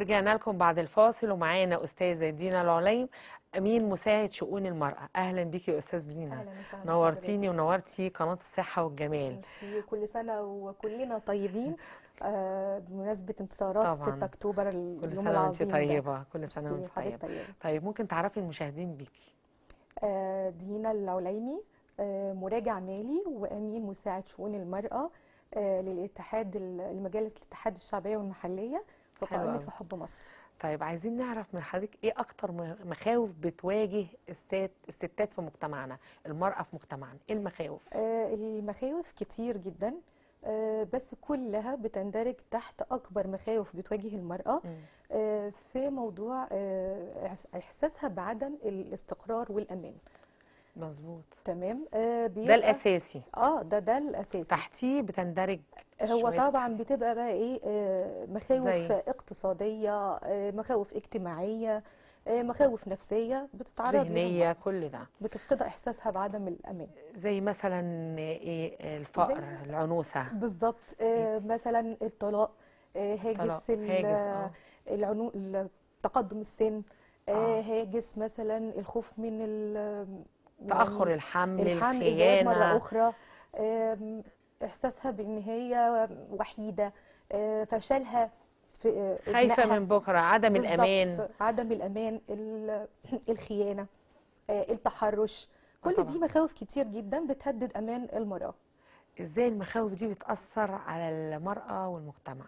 ورجعنا لكم بعد الفاصل ومعانا أستاذة دينا العليم أمين مساعد شؤون المرأة أهلا بك يا أستاذ دينا نورتيني ونورتي قناة الصحة والجمال ميرسي كل سنة وكلنا طيبين آه بمناسبة انتصارات 6 أكتوبر كل سنة وأنت طيبة كل سنة وأنت طيبة. طيبة طيب ممكن تعرفي المشاهدين بيكي آه دينا العليمي آه مراجع مالي وأمين مساعد شؤون المرأة آه، للاتحاد المجالس الاتحاد الشعبية والمحلية قائمه في حب مصر طيب عايزين نعرف من حضرتك ايه اكتر مخاوف بتواجه الست الستات في مجتمعنا المرأة في مجتمعنا ايه المخاوف آه المخاوف كتير جدا آه بس كلها بتندرج تحت اكبر مخاوف بتواجه المرأة آه في موضوع آه احساسها بعدم الاستقرار والامان مظبوط تمام آه ده الاساسي اه ده ده الاساسي تحتيه بتندرج هو طبعا بتبقى بقى ايه آه مخاوف زي. اقتصاديه آه مخاوف اجتماعيه آه مخاوف نفسيه بتتعرض ذهنيه كل ده بتفقد احساسها بعدم الامان زي مثلا ايه الفقر زي. العنوسه بالظبط آه إيه؟ مثلا الطلاق آه هاجس, هاجس آه. العنو... تقدم السن آه،, آه. هاجس مثلا الخوف من تاخر يعني الحمل الحمل الخيانه مره اخرى احساسها بان هي وحيده آه، فشلها في آه، خايفه من بكره عدم الامان عدم الامان الخيانه آه، التحرش كل طبعا. دي مخاوف كتير جدا بتهدد امان المراه ازاي المخاوف دي بتاثر على المراه والمجتمع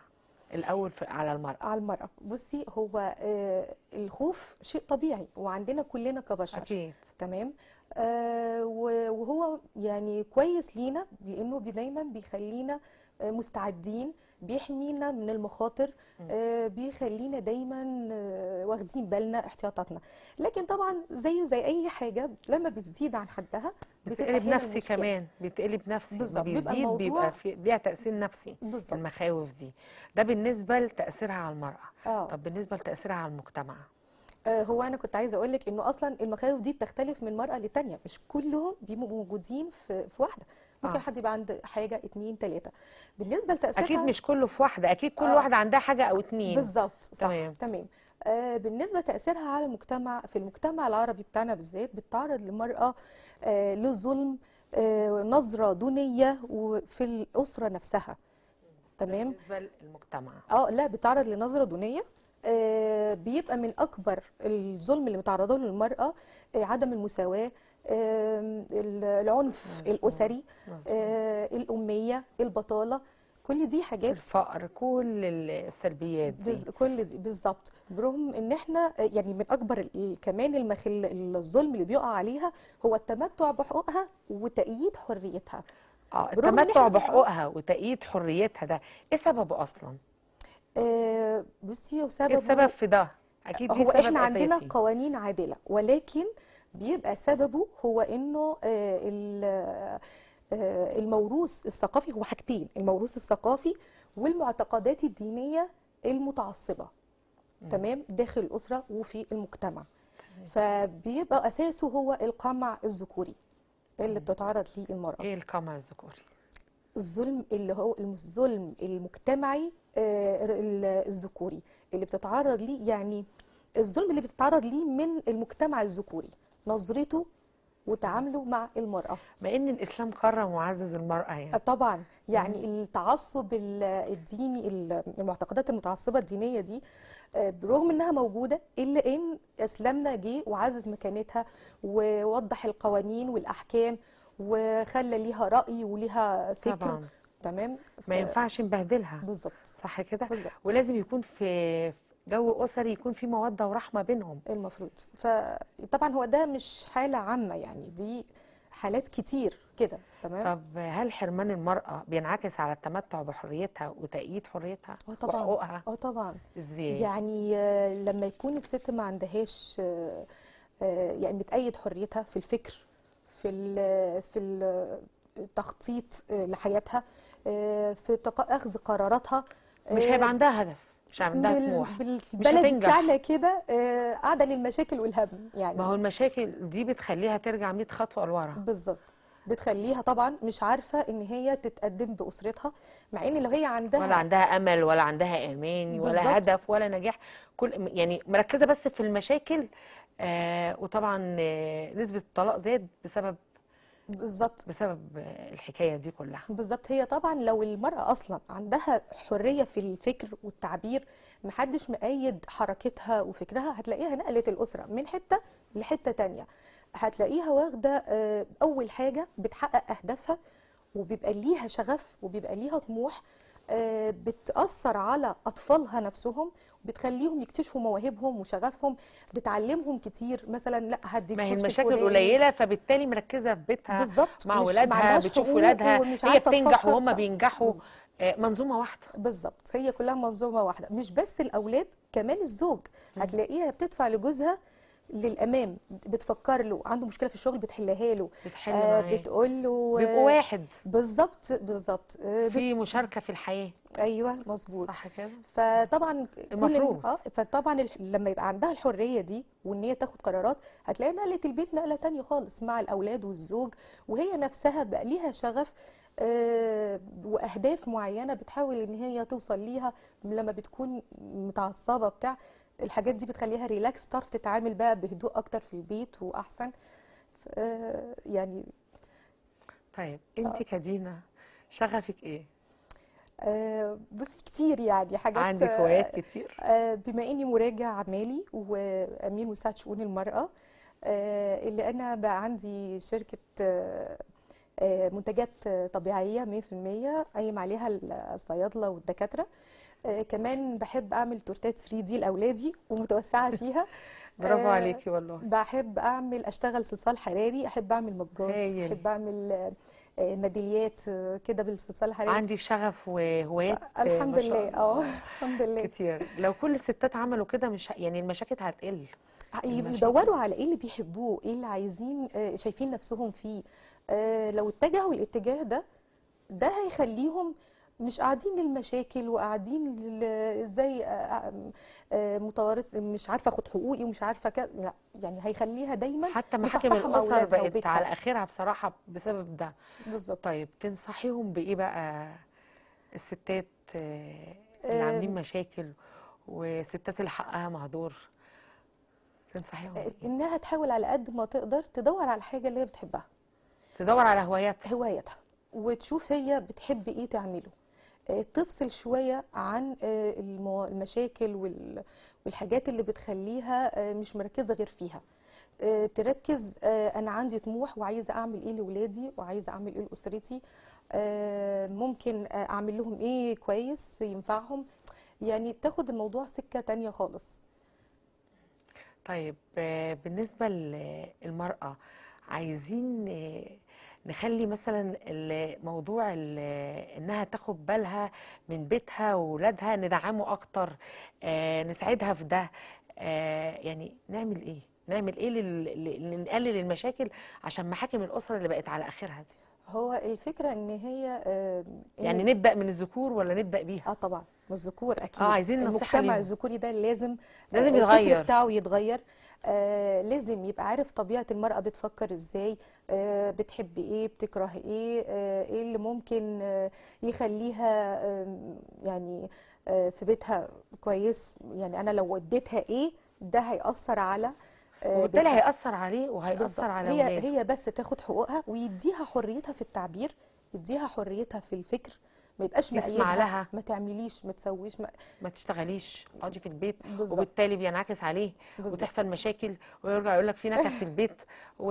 الاول على المراه على المراه بصي هو آه، الخوف شيء طبيعي وعندنا كلنا كبشر أكيد. تمام آه، وهو يعني كويس لينا لانه دايما بيخلينا آه، مستعدين بيحمينا من المخاطر آه، بيخلينا دايما آه، واخدين بالنا احتياطاتنا لكن طبعا زيه زي اي حاجه لما بتزيد عن حدها بتقلب نفسي مشكلة. كمان بتقلب نفسي بالظبط بيبقى الموضوع في ليها تاثير نفسي بالزبط. المخاوف دي ده بالنسبه لتاثيرها على المراه أوه. طب بالنسبه لتاثيرها على المجتمع هو انا كنت عايزه اقول لك انه اصلا المخاوف دي بتختلف من مرأة لتانية مش كلهم بيبقوا موجودين في في واحده ممكن آه. حد يبقى عنده حاجه اتنين تلاته بالنسبه لتاثيرها اكيد مش كله في واحده اكيد كل آه. واحده عندها حاجه او اتنين بالظبط تمام تمام آه بالنسبه تاثيرها على المجتمع في المجتمع العربي بتاعنا بالذات بتتعرض المراه آه لظلم آه نظره دونيه وفي الاسره نفسها تمام بالنسبه للمجتمع اه لا بتعرض لنظره دونيه آه، بيبقى من اكبر الظلم اللي متعرضه له المراه آه، عدم المساواه آه، العنف الاسري الاميه البطاله كل دي حاجات الفقر كل السلبيات دي بز... كل دي بالظبط برغم ان احنا يعني من اكبر كمان المخل الظلم اللي بيقع عليها هو التمتع بحقوقها وتأييد حريتها اه التمتع بحقوقها وتأييد حريتها ده ايه سببه اصلا؟ آه، بصي هو سبب إيه السبب في ده اكيد هو سبب احنا عندنا أساسي. قوانين عادله ولكن بيبقى سببه هو انه آه، آه، الموروث الثقافي هو حاجتين الموروث الثقافي والمعتقدات الدينيه المتعصبه م. تمام داخل الاسره وفي المجتمع م. فبيبقى اساسه هو القمع الذكوري اللي بتتعرض ليه المراه ايه القمع الذكوري الظلم اللي هو الظلم المجتمعي آه، الذكوري اللي بتتعرض ليه يعني الظلم اللي بتتعرض ليه من المجتمع الذكوري نظرته وتعامله مع المرأة ما إن الإسلام كرم وعزز المرأة يعني آه، طبعا يعني مم. التعصب الديني المعتقدات المتعصبة الدينية دي آه، برغم إنها موجودة إلا إن إسلامنا جه وعزز مكانتها ووضح القوانين والأحكام وخلى ليها رأي وليها فكر طبعا. تمام ما ينفعش نبهدلها بالظبط صح كده ولازم يكون في جو اسري يكون في موده ورحمه بينهم المفروض فطبعا هو ده مش حاله عامه يعني دي حالات كتير كده تمام طب هل حرمان المراه بينعكس على التمتع بحريتها وتأييد حريتها اه طبعا وحقوقها اه طبعا ازاي يعني آه، لما يكون الست ما عندهاش آه، آه، يعني بتأيد حريتها في الفكر في في تخطيط آه، لحياتها آه، في اخذ قراراتها آه، مش هيبقى عندها هدف مش عندها طموح بالبلد بتاعنا كده قاعده للمشاكل والهم يعني ما هو المشاكل دي بتخليها ترجع 100 خطوه لورا بالظبط بتخليها طبعا مش عارفه ان هي تتقدم باسرتها مع ان لو هي عندها ولا عندها امل ولا عندها امان ولا بالزبط. هدف ولا نجاح كل يعني مركزه بس في المشاكل آه وطبعا آه نسبه الطلاق زاد بسبب بالظبط بسبب الحكايه دي كلها بالظبط هي طبعا لو المراه اصلا عندها حريه في الفكر والتعبير محدش مقيد حركتها وفكرها هتلاقيها نقلت الاسره من حته لحته تانية هتلاقيها واخده آه، اول حاجه بتحقق اهدافها وبيبقى ليها شغف وبيبقى ليها طموح آه، بتاثر على اطفالها نفسهم بتخليهم يكتشفوا مواهبهم وشغفهم بتعلمهم كتير مثلا لا هدي ما هي المشاكل قليله فبالتالي مركزه في بيتها بالظبط مع ولادها بتشوف ولادها هي بتنجح وهم بينجحوا آه، منظومه واحده بالظبط هي كلها منظومه واحده مش بس الاولاد كمان الزوج هتلاقيها بتدفع لجوزها للامام بتفكر له عنده مشكله في الشغل بتحلها له بتحل آه بتقول له بيبقوا آه، واحد بالظبط بالظبط آه في مشاركه في الحياه ايوه مظبوط صح كده فطبعا المفروض اه فطبعا لما يبقى عندها الحريه دي وان هي تاخد قرارات هتلاقي نقله البيت نقله تانية خالص مع الاولاد والزوج وهي نفسها بقى ليها شغف آه، واهداف معينه بتحاول ان هي توصل ليها لما بتكون متعصبه بتاع الحاجات دي بتخليها ريلاكس تعرف تتعامل بقى بهدوء اكتر في البيت واحسن يعني طيب انت كدينا شغفك ايه آه بصي كتير يعني حاجات عندك هوايات كتير آه بما اني مراجع عمالي وامين مساعد شؤون المراه آه اللي انا بقى عندي شركه آه، آه، منتجات طبيعيه 100% قايم عليها الصيادله والدكاتره آه كمان بحب اعمل تورتات 3 دي لاولادي ومتوسعه فيها برافو آه عليكي والله بحب اعمل اشتغل صلصال حراري احب اعمل مجات احب اعمل آه ميداليات آه، كده بالصلصال الحراري عندي شغف وهوايات آه، الحمد لله اه الحمد لله كتير لو كل الستات عملوا كده مش يعني المشاكل هتقل يدوروا على ايه اللي بيحبوه ايه اللي عايزين آه، شايفين نفسهم فيه لو اتجهوا الاتجاه ده ده هيخليهم مش قاعدين للمشاكل وقاعدين ازاي آه، آه، آه، متورط مش عارفه اخد حقوقي ومش عارفه كده لا يعني هيخليها دايما حتى محاكم الاسر بقت على اخرها بصراحه بسبب ده بالظبط طيب تنصحيهم بايه بقى الستات اللي عاملين مشاكل وستات اللي حقها مهدور تنصحيهم بايه؟ انها تحاول على قد ما تقدر تدور على الحاجه اللي هي بتحبها تدور على هواياتها هواياتها وتشوف هي بتحب ايه تعمله آه، تفصل شوية عن آه، المشاكل والحاجات اللي بتخليها آه، مش مركزة غير فيها تركز انا عندي طموح وعايزه اعمل ايه لاولادي وعايزه اعمل ايه لاسرتي ممكن اعمل لهم ايه كويس ينفعهم يعني تاخد الموضوع سكه تانية خالص طيب بالنسبه للمراه عايزين نخلي مثلا موضوع انها تاخد بالها من بيتها وولادها ندعمه اكتر آه، نساعدها في ده آه، يعني نعمل ايه نعمل ايه نقلل المشاكل عشان محاكم الاسره اللي بقت على اخرها دي هو الفكره ان هي إن يعني نبدا من الذكور ولا نبدا بيها اه طبعا والذكور اكيد اه عايزين المجتمع الذكوري ده لازم آه، لازم يتغير بتاعه يتغير آه لازم يبقى عارف طبيعه المراه بتفكر ازاي آه بتحب ايه بتكره ايه آه ايه اللي ممكن آه يخليها آه يعني آه في بيتها كويس يعني انا لو وديتها ايه ده هياثر على آه، وبالتالي هيأثر عليه وهيأثر على هي هي بس تاخد حقوقها ويديها حريتها في التعبير يديها حريتها في الفكر ما يبقاش يسمع لها ما تعمليش ما تسويش ما, ما تشتغليش اقعدي في البيت بالزبط. وبالتالي بينعكس عليه بالزبط. وتحصل مشاكل ويرجع يقول لك في نكد في البيت و...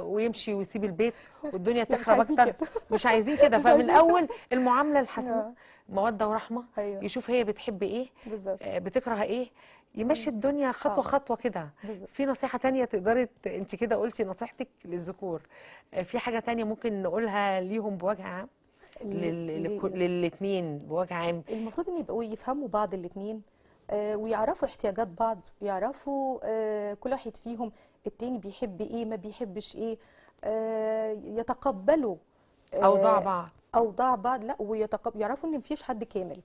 ويمشي ويسيب البيت والدنيا تخرب اكتر مش عايزين كده فمن الاول المعامله الحسنه اه. موده ورحمه أيوه. يشوف هي بتحب ايه بالزبط. آه، بتكره ايه يمشي أمم. الدنيا خطوه آه. خطوه كده في نصيحه تانية تقدري انت كده قلتي نصيحتك للذكور في حاجه تانية ممكن نقولها ليهم بوجه عام للاثنين بوجه عام المفروض ان يبقوا يفهموا بعض الاثنين آه، ويعرفوا احتياجات بعض يعرفوا آه، كل واحد فيهم التاني بيحب ايه ما بيحبش ايه آه، يتقبلوا اوضاع بعض اوضاع بعض لا ويتقبلوا يعرفوا ان مفيش حد كامل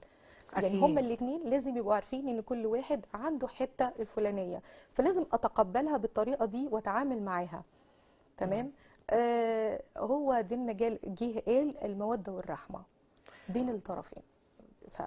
يعني أكيد. يعني هما الاثنين لازم يبقوا عارفين ان كل واحد عنده حته الفلانيه فلازم اتقبلها بالطريقه دي واتعامل معاها تمام م. آه، هو دي المجال جه قال الموده والرحمه بين الطرفين ف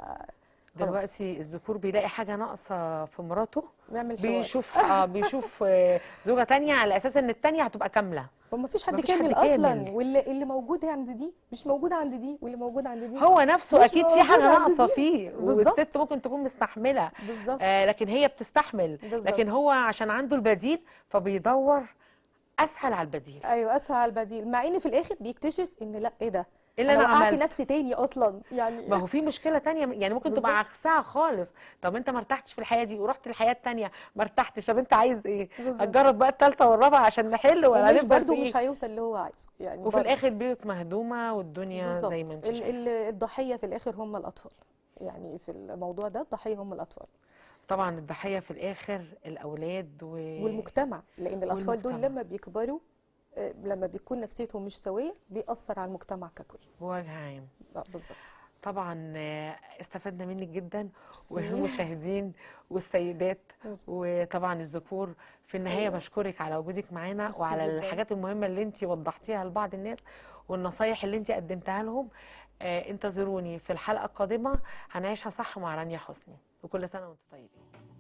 دلوقتي الذكور بيلاقي حاجه ناقصه في مراته بيعمل بيشوف اه بيشوف آه، زوجه تانية على اساس ان التانية هتبقى كامله وما فيش حد كامل اصلا واللي اللي موجود عند دي مش موجود عند دي واللي موجود عند دي هو نفسه اكيد في حاجه ناقصه فيه بالزبط. والست ممكن تكون مستحمله بالظبط آه لكن هي بتستحمل بالزبط. لكن هو عشان عنده البديل فبيدور اسهل على البديل ايوه اسهل على البديل مع ان في الاخر بيكتشف ان لا ايه ده إيه اللي انا, وقعت عملت. نفسي تاني اصلا يعني ما هو في مشكله تانية يعني ممكن بالزبط. تبقى عكسها خالص طب انت ما ارتحتش في الحياه دي ورحت الحياه التانية ما ارتحتش طب انت عايز ايه هتجرب بقى الثالثه والرابعه عشان نحل ولا هنفضل برضه مش إيه؟ هيوصل اللي هو عايزه يعني وفي برضو. الاخر بيوت مهدومه والدنيا بالزبط. زي ما انت شايف الضحيه في الاخر هم الاطفال يعني في الموضوع ده الضحيه هم الاطفال طبعا الضحيه في الاخر الاولاد و... والمجتمع لان الاطفال والمجتمع. دول لما بيكبروا آه، لما بيكون نفسيتهم مش سويه بيأثر على المجتمع ككل بوجه عام آه، بالظبط طبعا آه، استفدنا منك جدا والمشاهدين والسيدات وطبعا الذكور في النهايه بشكرك على وجودك معانا وعلى الحاجات المهمه اللي انت وضحتيها لبعض الناس والنصايح اللي انت قدمتها لهم انتظروني في الحلقه القادمه هنعيشها صح مع رانيا حسني وكل سنه وانتم طيبين